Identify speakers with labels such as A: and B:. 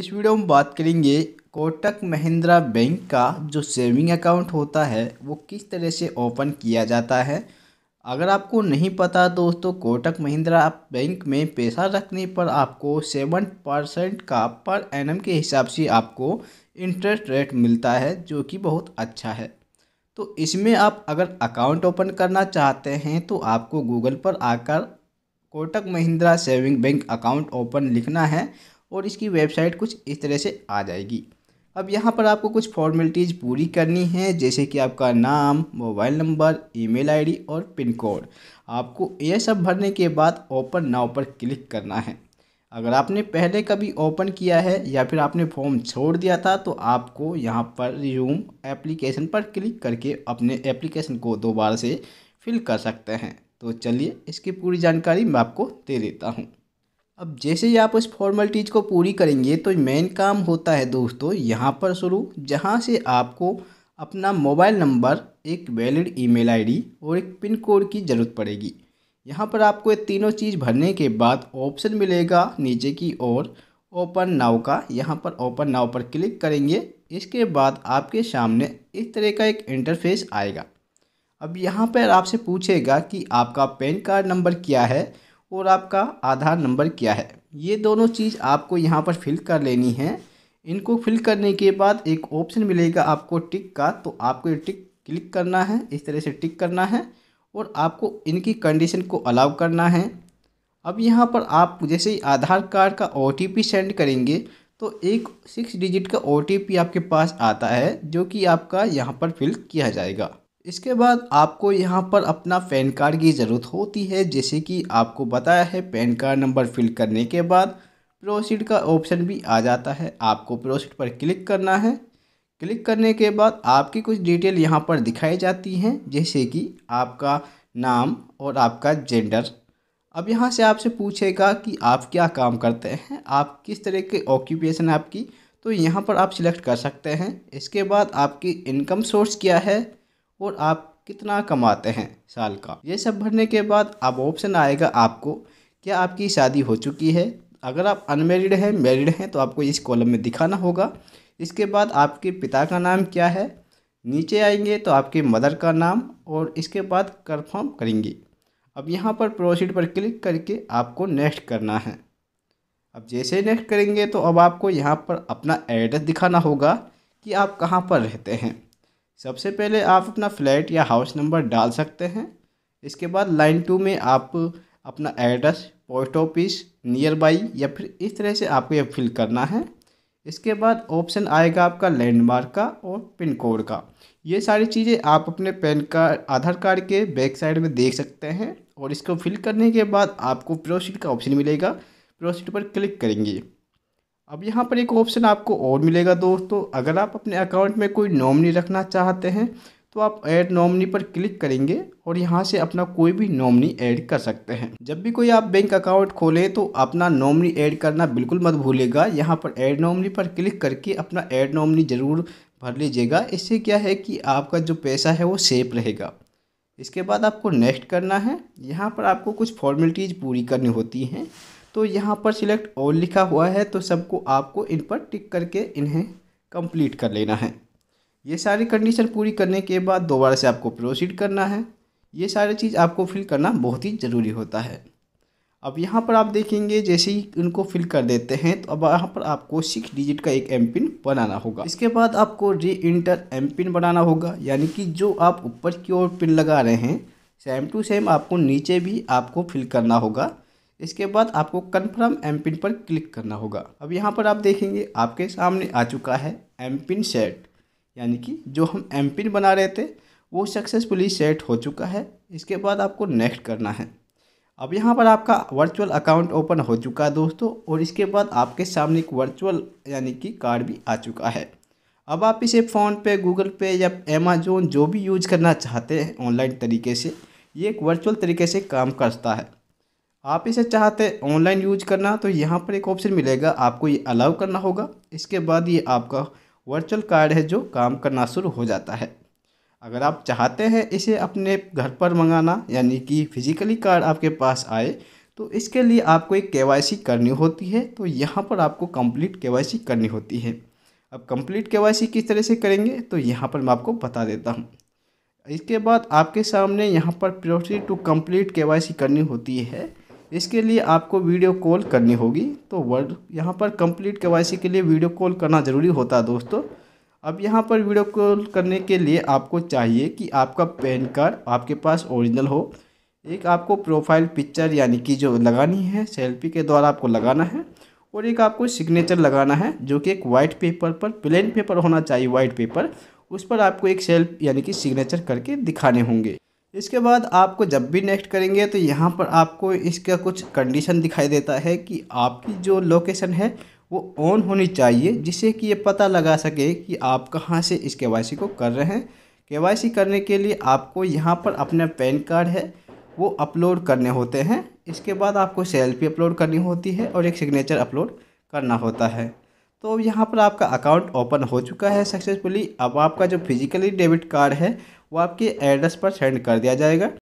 A: इस वीडियो में बात करेंगे कोटक महिंद्रा बैंक का जो सेविंग अकाउंट होता है वो किस तरह से ओपन किया जाता है अगर आपको नहीं पता दोस्तों कोटक महिंद्रा बैंक में पैसा रखने पर आपको सेवन परसेंट का पर एनम के हिसाब से आपको इंटरेस्ट रेट मिलता है जो कि बहुत अच्छा है तो इसमें आप अगर अकाउंट ओपन करना चाहते हैं तो आपको गूगल पर आकर Kotak Mahindra saving bank account open लिखना है और इसकी वेबसाइट कुछ इस तरह से आ जाएगी अब यहाँ पर आपको कुछ फॉर्मेलिटीज़ पूरी करनी है जैसे कि आपका नाम मोबाइल नंबर ईमेल आईडी और पिन कोड आपको यह सब भरने के बाद ओपन नाव पर क्लिक करना है अगर आपने पहले कभी ओपन किया है या फिर आपने फॉर्म छोड़ दिया था तो आपको यहाँ पर रिज्यूम एप्लीकेशन पर क्लिक करके अपने एप्लीकेशन को दोबारा से फिल कर सकते हैं तो चलिए इसकी पूरी जानकारी मैं आपको दे देता हूँ अब जैसे ही आप इस फॉर्मेलिटीज़ को पूरी करेंगे तो मेन काम होता है दोस्तों यहाँ पर शुरू जहाँ से आपको अपना मोबाइल नंबर एक वैलिड ईमेल आईडी और एक पिन कोड की ज़रूरत पड़ेगी यहाँ पर आपको ये तीनों चीज़ भरने के बाद ऑप्शन मिलेगा नीचे की ओर ओपन नाव का यहाँ पर ओपन नाव पर क्लिक करेंगे इसके बाद आपके सामने इस तरह का एक इंटरफेस आएगा अब यहाँ पर आपसे पूछेगा कि आपका पैन कार्ड नंबर क्या है और आपका आधार नंबर क्या है ये दोनों चीज़ आपको यहाँ पर फिल कर लेनी है इनको फिल करने के बाद एक ऑप्शन मिलेगा आपको टिक का तो आपको ये टिक क्लिक करना है इस तरह से टिक करना है और आपको इनकी कंडीशन को अलाउ करना है अब यहाँ पर आप जैसे ही आधार कार्ड का ओ सेंड करेंगे तो एक सिक्स डिजिट का ओ आपके पास आता है जो कि आपका यहाँ पर फिल किया जाएगा इसके बाद आपको यहाँ पर अपना पैन कार्ड की ज़रूरत होती है जैसे कि आपको बताया है पैन कार्ड नंबर फिल करने के बाद प्रोसीड का ऑप्शन भी आ जाता है आपको प्रोसीड पर क्लिक करना है क्लिक करने के बाद आपकी कुछ डिटेल यहाँ पर दिखाई जाती हैं जैसे कि आपका नाम और आपका जेंडर अब यहाँ से आपसे पूछेगा कि आप क्या काम करते हैं आप किस तरह के ऑक्यूपेशन आपकी तो यहाँ पर आप सिलेक्ट कर सकते हैं इसके बाद आपकी इनकम सोर्स क्या है और आप कितना कमाते हैं साल का ये सब भरने के बाद अब ऑप्शन आएगा आपको क्या आपकी शादी हो चुकी है अगर आप अनमेरिड हैं मेरिड हैं तो आपको इस कॉलम में दिखाना होगा इसके बाद आपके पिता का नाम क्या है नीचे आएंगे तो आपके मदर का नाम और इसके बाद कन्फर्म करेंगे अब यहाँ पर प्रोसीड पर क्लिक करके आपको नेक्स्ट करना है अब जैसे नेक्स्ट करेंगे तो अब आपको यहाँ पर अपना एड्रेस दिखाना होगा कि आप कहाँ पर रहते हैं सबसे पहले आप अपना फ्लैट या हाउस नंबर डाल सकते हैं इसके बाद लाइन टू में आप अपना address post office nearby या फिर इस तरह से आपको यह फिल करना है इसके बाद ऑप्शन आएगा आपका लैंडमार्क का और पिन कोड का ये सारी चीज़ें आप अपने पैन कार्ड आधार कार्ड के बैक साइड में देख सकते हैं और इसको फिल करने के बाद आपको प्रोसीड का ऑप्शन मिलेगा प्रोसीड पर क्लिक करेंगे अब यहाँ पर एक ऑप्शन आपको और मिलेगा दोस्तों अगर आप अपने अकाउंट में कोई नॉमनी रखना चाहते हैं तो आप ऐड नॉमनी पर क्लिक करेंगे और यहाँ से अपना कोई भी नॉमनी ऐड कर सकते हैं जब भी कोई आप बैंक अकाउंट खोलें तो अपना नॉमनी ऐड करना बिल्कुल मत भूलेगा यहाँ पर ऐड नॉमनी पर क्लिक करके अपना ऐड नॉमनी ज़रूर भर लीजिएगा इससे क्या है कि आपका जो पैसा है वो सेफ रहेगा इसके बाद आपको नेक्स्ट करना है यहाँ पर आपको कुछ फॉर्मेलिटीज़ पूरी करनी होती हैं तो यहाँ पर सिलेक्ट ऑल लिखा हुआ है तो सबको आपको इन पर टिक करके इन्हें कंप्लीट कर लेना है ये सारी कंडीशन पूरी करने के बाद दोबारा से आपको प्रोसीड करना है ये सारी चीज़ आपको फिल करना बहुत ही ज़रूरी होता है अब यहाँ पर आप देखेंगे जैसे ही उनको फिल कर देते हैं तो अब यहाँ पर आपको सिक्स डिजिट का एक एम पिन बनाना होगा इसके बाद आपको री इंटर एम पिन बनाना होगा यानी कि जो आप ऊपर की ओर पिन लगा रहे हैं सेम टू सेम आपको नीचे भी आपको फिल करना होगा इसके बाद आपको कन्फर्म एम पिन पर क्लिक करना होगा अब यहाँ पर आप देखेंगे आपके सामने आ चुका है एम पिन सेट यानी कि जो हम एम पिन बना रहे थे वो सक्सेसफुली सेट हो चुका है इसके बाद आपको नेक्स्ट करना है अब यहाँ पर आपका वर्चुअल अकाउंट ओपन हो चुका है दोस्तों और इसके बाद आपके सामने एक वर्चुअल यानी कि कार्ड भी आ चुका है अब आप इसे फ़ोनपे गूगल पे या अमेजोन जो भी यूज करना चाहते हैं ऑनलाइन तरीके से ये एक वर्चुअल तरीके से काम करता है आप इसे चाहते हैं ऑनलाइन यूज करना तो यहाँ पर एक ऑप्शन मिलेगा आपको ये अलाउ करना होगा इसके बाद ये आपका वर्चुअल कार्ड है जो काम करना शुरू हो जाता है अगर आप चाहते हैं इसे अपने घर पर मंगाना यानी कि फिजिकली कार्ड आपके पास आए तो इसके लिए आपको एक के करनी होती है तो यहाँ पर आपको कंप्लीट के करनी होती है अब कंप्लीट के किस तरह से करेंगे तो यहाँ पर मैं आपको बता देता हूँ इसके बाद आपके सामने यहाँ पर प्रोसीड टू कंप्लीट के करनी होती है इसके लिए आपको वीडियो कॉल करनी होगी तो वर्ड यहाँ पर कंप्लीट के के लिए वीडियो कॉल करना ज़रूरी होता है दोस्तों अब यहाँ पर वीडियो कॉल करने के लिए आपको चाहिए कि आपका पैन कार्ड आपके पास ओरिजिनल हो एक आपको प्रोफाइल पिक्चर यानी कि जो लगानी है सेल्फी के द्वारा आपको लगाना है और एक आपको सिग्नेचर लगाना है जो कि एक वाइट पेपर पर प्लेन पेपर होना चाहिए वाइट पेपर उस पर आपको एक सेल्फ यानी कि सिग्नेचर करके दिखाने होंगे इसके बाद आपको जब भी नेक्स्ट करेंगे तो यहाँ पर आपको इसका कुछ कंडीशन दिखाई देता है कि आपकी जो लोकेशन है वो ऑन होनी चाहिए जिससे कि ये पता लगा सके कि आप कहाँ से इस के वाई सी को कर रहे हैं के वाई सी करने के लिए आपको यहाँ पर अपना पैन कार्ड है वो अपलोड करने होते हैं इसके बाद आपको सेल्फी अपलोड करनी होती है और एक सिग्नेचर अपलोड करना होता है तो यहाँ पर आपका अकाउंट ओपन हो चुका है सक्सेसफुली अब आपका जो फिजिकली डेबिट कार्ड है वो आपके एड्रेस पर सेंड कर दिया जाएगा